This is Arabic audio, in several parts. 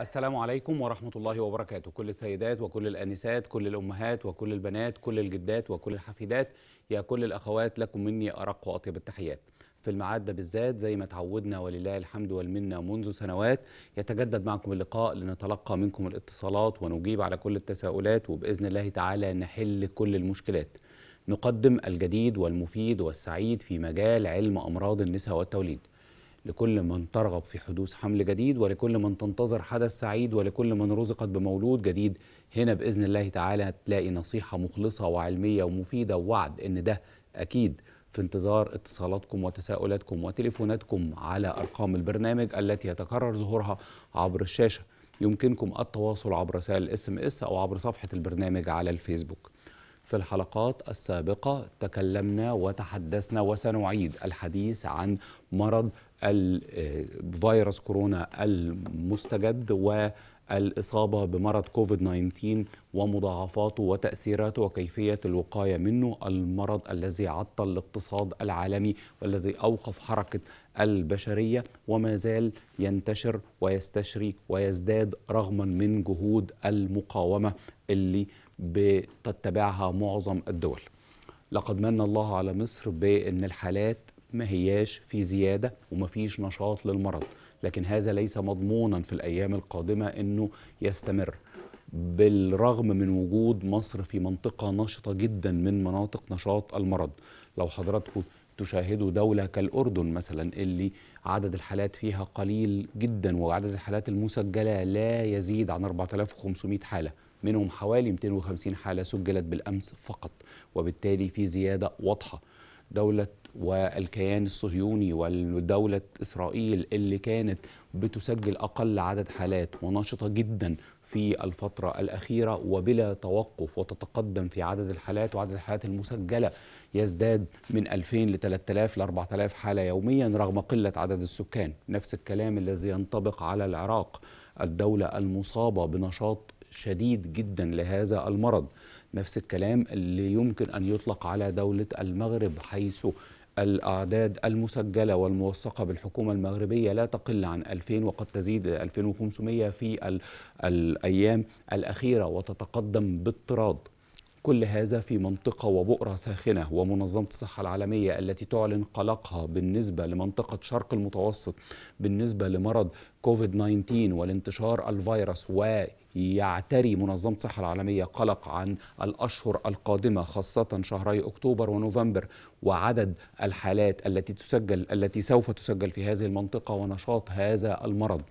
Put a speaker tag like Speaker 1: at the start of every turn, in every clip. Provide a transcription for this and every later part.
Speaker 1: السلام عليكم ورحمة الله وبركاته كل السيدات وكل الأنسات كل الأمهات وكل البنات كل الجدات وكل الحفيدات يا كل الأخوات لكم مني أرق وأطيب التحيات في المعادة بالذات زي ما تعودنا ولله الحمد والمنة منذ سنوات يتجدد معكم اللقاء لنتلقى منكم الاتصالات ونجيب على كل التساؤلات وبإذن الله تعالى نحل كل المشكلات نقدم الجديد والمفيد والسعيد في مجال علم أمراض النساء والتوليد لكل من ترغب في حدوث حمل جديد ولكل من تنتظر حدث سعيد ولكل من رزقت بمولود جديد هنا بإذن الله تعالى تلاقي نصيحة مخلصة وعلمية ومفيدة ووعد إن ده أكيد في انتظار اتصالاتكم وتساؤلاتكم وتليفوناتكم على أرقام البرنامج التي يتكرر ظهورها عبر الشاشة يمكنكم التواصل عبر رسائل الاس ام اس او عبر صفحه البرنامج على الفيسبوك في الحلقات السابقة تكلمنا وتحدثنا وسنعيد الحديث عن مرض الفيروس آه، كورونا المستجد و الإصابة بمرض كوفيد 19 ومضاعفاته وتأثيراته وكيفية الوقاية منه المرض الذي عطل الاقتصاد العالمي والذي أوقف حركة البشرية وما زال ينتشر ويستشري ويزداد رغما من جهود المقاومة اللي بتتبعها معظم الدول لقد من الله على مصر بأن الحالات ما هياش في زيادة وما فيش نشاط للمرض لكن هذا ليس مضمونا في الأيام القادمة أنه يستمر بالرغم من وجود مصر في منطقة نشطة جدا من مناطق نشاط المرض لو حضراتكم تشاهدوا دولة كالأردن مثلا اللي عدد الحالات فيها قليل جدا وعدد الحالات المسجلة لا يزيد عن 4500 حالة منهم حوالي 250 حالة سجلت بالأمس فقط وبالتالي في زيادة واضحة دولة والكيان الصهيوني ودولة إسرائيل اللي كانت بتسجل أقل عدد حالات ونشطة جدا في الفترة الأخيرة وبلا توقف وتتقدم في عدد الحالات وعدد الحالات المسجلة يزداد من 2000 ل 3000 ل 4000 حالة يوميا رغم قلة عدد السكان نفس الكلام الذي ينطبق على العراق الدولة المصابة بنشاط شديد جدا لهذا المرض نفس الكلام اللي يمكن أن يطلق على دولة المغرب حيث الأعداد المسجلة والموثقة بالحكومة المغربية لا تقل عن 2000 وقد تزيد 2500 في الأيام الأخيرة وتتقدم باضطراد كل هذا في منطقة وبؤرة ساخنة ومنظمة الصحة العالمية التي تعلن قلقها بالنسبة لمنطقة شرق المتوسط بالنسبة لمرض كوفيد 19 والانتشار الفيروس و يعتري منظمة الصحة العالمية قلق عن الأشهر القادمة خاصة شهري أكتوبر ونوفمبر وعدد الحالات التي تسجل التي سوف تسجل في هذه المنطقة ونشاط هذا المرض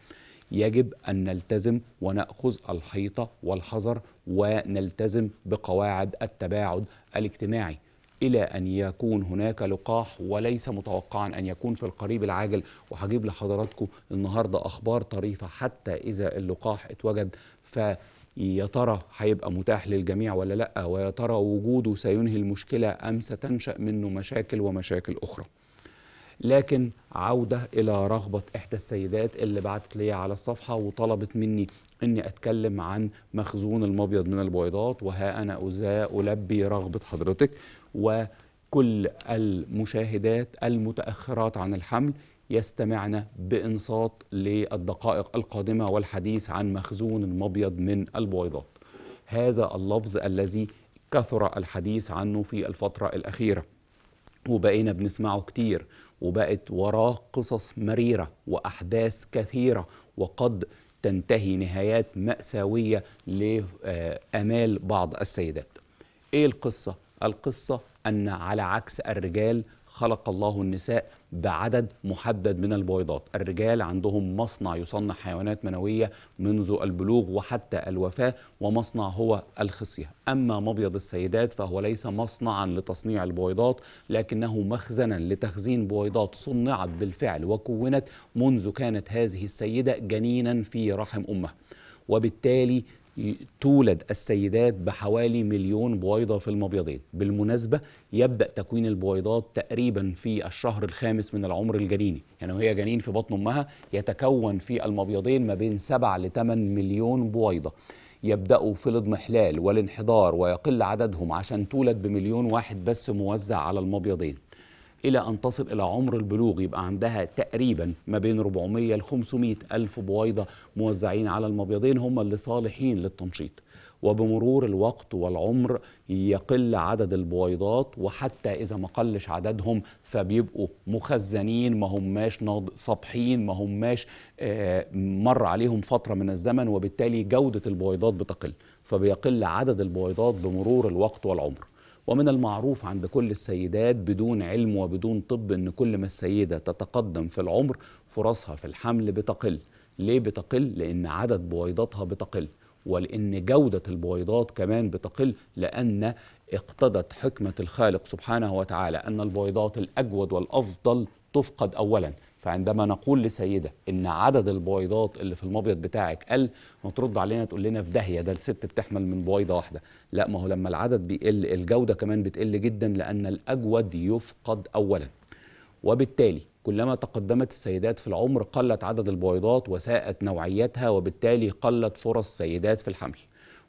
Speaker 1: يجب أن نلتزم ونأخذ الحيطة والحذر ونلتزم بقواعد التباعد الاجتماعي الى ان يكون هناك لقاح وليس متوقعا ان يكون في القريب العاجل وهجيب لحضراتكم النهارده اخبار طريفه حتى اذا اللقاح اتوجد فيا ترى هيبقى متاح للجميع ولا لا ويا ترى وجوده سينهي المشكله ام ستنشا منه مشاكل ومشاكل اخرى لكن عودة إلى رغبة إحدى السيدات اللي بعتت لي على الصفحة وطلبت مني أني أتكلم عن مخزون المبيض من البويضات وها أنا أزاء ألبي رغبة حضرتك وكل المشاهدات المتأخرات عن الحمل يستمعن بانصات للدقائق القادمه والحديث عن مخزون المبيض من البويضات. هذا اللفظ الذي كثر الحديث عنه في الفتره الاخيره. وبقينا بنسمعه كتير وبقت وراه قصص مريره واحداث كثيره وقد تنتهي نهايات مأساوية لآمال بعض السيدات إيه القصة؟ القصة أن على عكس الرجال خلق الله النساء بعدد محدد من البويضات الرجال عندهم مصنع يصنع حيوانات منوية منذ البلوغ وحتى الوفاة ومصنع هو الخصية أما مبيض السيدات فهو ليس مصنعا لتصنيع البويضات لكنه مخزنا لتخزين بويضات صنعت بالفعل وكونت منذ كانت هذه السيدة جنينا في رحم أمها وبالتالي تولد السيدات بحوالي مليون بويضة في المبيضين بالمناسبة يبدأ تكوين البويضات تقريبا في الشهر الخامس من العمر الجنيني يعني وهي جنين في بطن أمها يتكون في المبيضين ما بين 7 ل 8 مليون بويضة يبدأوا في الاضمحلال والانحدار ويقل عددهم عشان تولد بمليون واحد بس موزع على المبيضين إلى أن تصل إلى عمر البلوغ يبقى عندها تقريبا ما بين 400 ل 500 ألف بويضة موزعين على المبيضين هم اللي صالحين للتنشيط وبمرور الوقت والعمر يقل عدد البويضات وحتى إذا ما قلش عددهم فبيبقوا مخزنين ما هماش صابحين ما هماش آه، مر عليهم فترة من الزمن وبالتالي جودة البويضات بتقل فبيقل عدد البويضات بمرور الوقت والعمر ومن المعروف عند كل السيدات بدون علم وبدون طب ان كل ما السيده تتقدم في العمر فرصها في الحمل بتقل ليه بتقل لان عدد بويضاتها بتقل ولان جوده البويضات كمان بتقل لان اقتضت حكمه الخالق سبحانه وتعالى ان البويضات الاجود والافضل تفقد اولا فعندما نقول لسيده ان عدد البويضات اللي في المبيض بتاعك قل ما ترد علينا تقول لنا في داهيه ده الست بتحمل من بويضه واحده لا ما هو لما العدد بيقل الجوده كمان بتقل جدا لان الاجود يفقد اولا وبالتالي كلما تقدمت السيدات في العمر قلت عدد البويضات وساءت نوعيتها وبالتالي قلت فرص السيدات في الحمل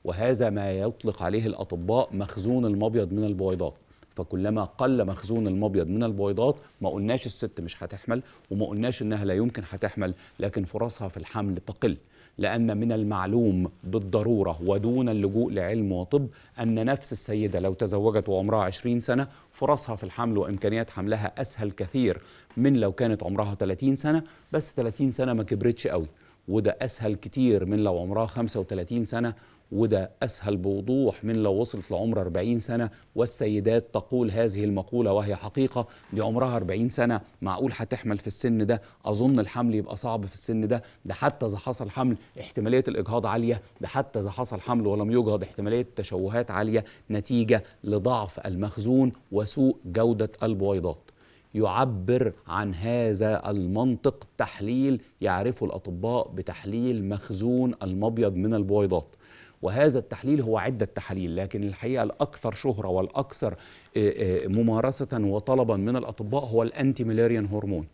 Speaker 1: وهذا ما يطلق عليه الاطباء مخزون المبيض من البويضات فكلما قل مخزون المبيض من البويضات ما قلناش الست مش هتحمل وما قلناش انها لا يمكن هتحمل لكن فرصها في الحمل تقل لأن من المعلوم بالضرورة ودون اللجوء لعلم وطب أن نفس السيدة لو تزوجت وعمرها 20 سنة فرصها في الحمل وإمكانيات حملها أسهل كثير من لو كانت عمرها 30 سنة بس 30 سنة ما كبرتش قوي وده أسهل كتير من لو عمرها 35 سنة وده أسهل بوضوح من لو وصلت لعمر 40 سنة والسيدات تقول هذه المقولة وهي حقيقة دي عمرها 40 سنة معقول هتحمل في السن ده أظن الحمل يبقى صعب في السن ده ده حتى إذا حصل حمل احتمالية الإجهاض عالية ده حتى إذا حصل حمل ولم يجهض احتمالية التشوهات عالية نتيجة لضعف المخزون وسوء جودة البويضات يعبر عن هذا المنطق تحليل يعرفه الأطباء بتحليل مخزون المبيض من البويضات وهذا التحليل هو عدة تحاليل لكن الحقيقة الأكثر شهرة والأكثر آه، آه، ممارسة وطلبا من الأطباء هو الأنتي هرمون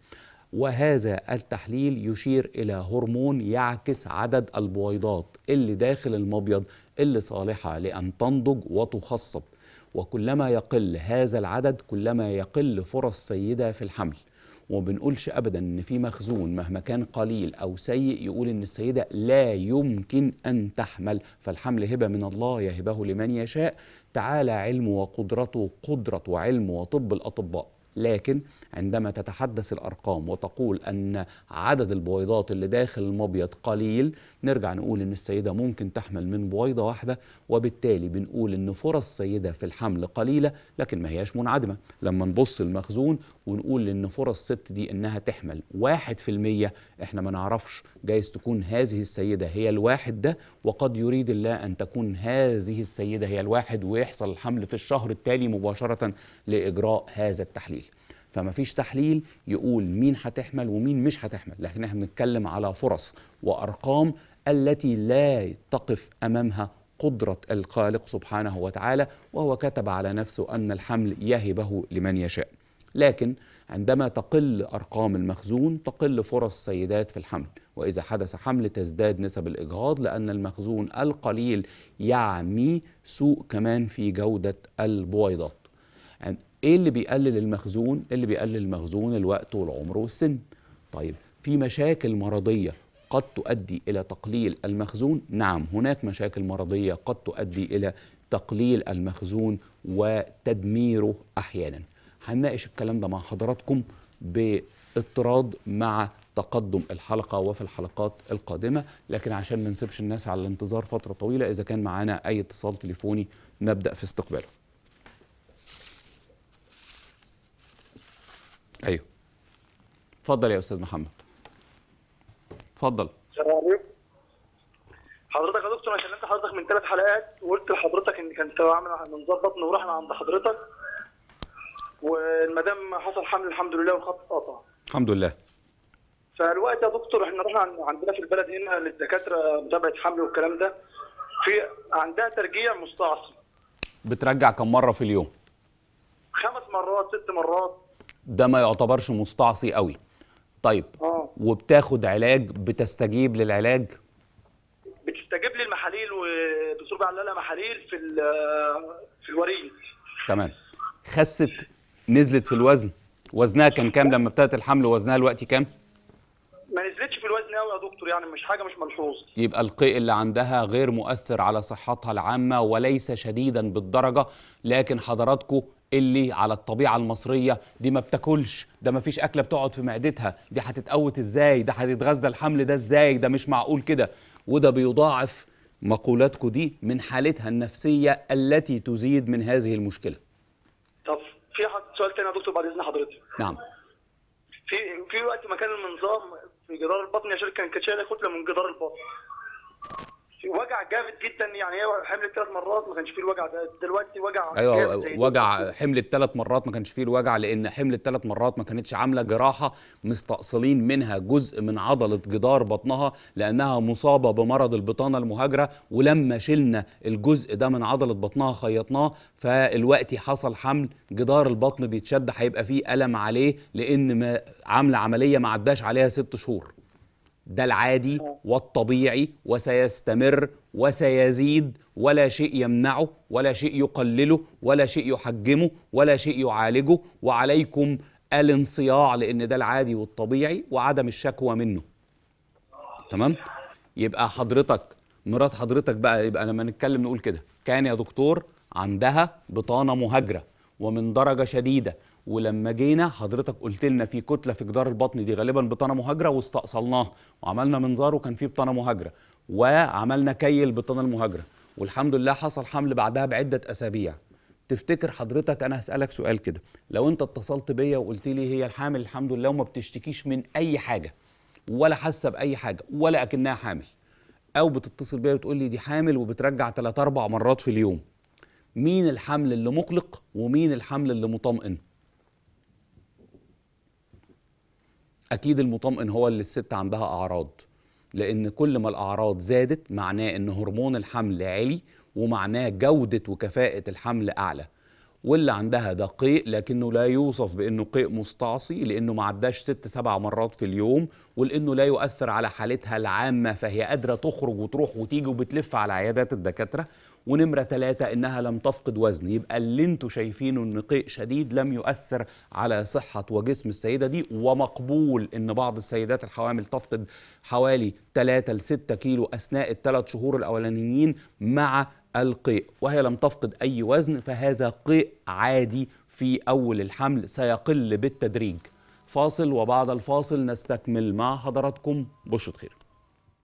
Speaker 1: وهذا التحليل يشير إلى هرمون يعكس عدد البويضات اللي داخل المبيض اللي صالحة لأن تنضج وتخصب وكلما يقل هذا العدد كلما يقل فرص سيدة في الحمل وبنقولش ابدا ان في مخزون مهما كان قليل او سيء يقول ان السيده لا يمكن ان تحمل فالحمل هبه من الله يهبه لمن يشاء تعالى علمه وقدرته قدره وعلم وطب الاطباء لكن عندما تتحدث الارقام وتقول ان عدد البويضات اللي داخل المبيض قليل نرجع نقول ان السيده ممكن تحمل من بويضه واحده وبالتالي بنقول ان فرص السيده في الحمل قليله لكن ما هياش منعدمه لما نبص المخزون ونقول ان فرص ست دي انها تحمل واحد في المية احنا ما نعرفش جايز تكون هذه السيدة هي الواحد ده وقد يريد الله ان تكون هذه السيدة هي الواحد ويحصل الحمل في الشهر التالي مباشرة لاجراء هذا التحليل فما فيش تحليل يقول مين هتحمل ومين مش هتحمل لكن احنا بنتكلم على فرص وارقام التي لا تقف امامها قدرة الخالق سبحانه وتعالى وهو كتب على نفسه أن الحمل يهبه لمن يشاء لكن عندما تقل أرقام المخزون تقل فرص السيدات في الحمل وإذا حدث حمل تزداد نسب الإجهاض لأن المخزون القليل يعمي سوء كمان في جودة البويضات يعني إيه اللي بيقلل المخزون؟ إيه اللي بيقلل المخزون الوقت والعمر والسن طيب في مشاكل مرضية قد تؤدي إلى تقليل المخزون نعم هناك مشاكل مرضية قد تؤدي إلى تقليل المخزون وتدميره أحياناً هنناقش الكلام ده مع حضراتكم باضطراد مع تقدم الحلقه وفي الحلقات القادمه لكن عشان ما نسيبش الناس على الانتظار فتره طويله اذا كان معانا اي اتصال تليفوني نبدا في استقباله ايوه اتفضل يا استاذ محمد اتفضل حضرتك يا دكتور انا انت حضرتك من ثلاث حلقات وقلت لحضرتك ان كان عامل نظبط نروح عند حضرتك والمدام حصل حمل الحمد لله والخط اتقطع الحمد لله فالوقت يا دكتور احنا رحنا عندنا في البلد هنا للدكاتره متابعه حمل والكلام ده في عندها ترجيع مستعصي بترجع كم مره في اليوم؟ خمس مرات ست مرات ده ما يعتبرش مستعصي قوي طيب آه. وبتاخد علاج بتستجيب للعلاج بتستجيب للمحاليل والدكتور بيعمل محاليل في في الوريد تمام خست نزلت في الوزن وزنها كان كام لما ابتدت الحمل وزنها دلوقتي كام؟ ما نزلتش في الوزن قوي يا دكتور يعني مش حاجه مش ملحوظه يبقى القيء اللي عندها غير مؤثر على صحتها العامه وليس شديدا بالدرجه لكن حضراتكم اللي على الطبيعه المصريه دي ما بتاكلش ده ما فيش اكله بتقعد في معدتها دي هتتقوت ازاي ده هتتغذى الحمل ده ازاي ده مش معقول كده وده بيضاعف مقولاتكم دي من حالتها النفسيه التي تزيد من هذه المشكله طب ثانيه يا دكتور بعد اذن حضرتك نعم في في وقت ما كان المنظام في جدار البطن يا شركه كان شايل كتله من جدار البطن وجع جامد جدا يعني هي حملت ثلاث مرات ما كانش فيه الوجع ده دلوقتي وجع ايوه, أيوة، وجع حملت ثلاث مرات ما كانش فيه الوجع لان حملت ثلاث مرات ما كانتش عامله جراحه مستأصلين منها جزء من عضله جدار بطنها لانها مصابه بمرض البطانه المهاجره ولما شلنا الجزء ده من عضله بطنها خيطناه فالوقت حصل حمل جدار البطن بيتشد هيبقى فيه الم عليه لان عامله عمليه ما عداش عليها ست شهور ده العادي والطبيعي وسيستمر وسيزيد ولا شيء يمنعه ولا شيء يقلله ولا شيء يحجمه ولا شيء يعالجه وعليكم الانصياع لان ده العادي والطبيعي وعدم الشكوى منه تمام يبقى حضرتك مرات حضرتك بقى يبقى لما نتكلم نقول كده كان يا دكتور عندها بطانه مهاجره ومن درجه شديده ولما جينا حضرتك قلت لنا في كتله في جدار البطن دي غالبا بطانه مهاجره واستأصلناها وعملنا منظار وكان فيه بطانه مهاجره وعملنا كيل بطانه المهاجره والحمد لله حصل حمل بعدها بعده اسابيع تفتكر حضرتك انا هسالك سؤال كده لو انت اتصلت بيا وقلت لي هي الحامل الحمد لله وما بتشتكيش من اي حاجه ولا حاسه باي حاجه ولا اكنها حامل او بتتصل بيا وتقول لي دي حامل وبترجع 3 4 مرات في اليوم مين الحمل اللي مقلق ومين الحمل اللي مطمئن اكيد المطمئن هو اللي الست عندها اعراض لان كل ما الاعراض زادت معناه ان هرمون الحمل عالي ومعناه جوده وكفاءه الحمل اعلى واللي عندها ده قيء لكنه لا يوصف بانه قيء مستعصي لانه ما عداش ست سبع مرات في اليوم ولانه لا يؤثر على حالتها العامه فهي قادره تخرج وتروح وتيجي وبتلف على عيادات الدكاتره ونمرة ثلاثة إنها لم تفقد وزن يبقى اللي انتوا شايفينه إن قيء شديد لم يؤثر على صحة وجسم السيدة دي ومقبول إن بعض السيدات الحوامل تفقد حوالي 3 ل 6 كيلو أثناء الثلاث شهور الأولانيين مع القيء وهي لم تفقد أي وزن فهذا قيء عادي في أول الحمل سيقل بالتدريج فاصل وبعد الفاصل نستكمل مع حضراتكم بشرة خير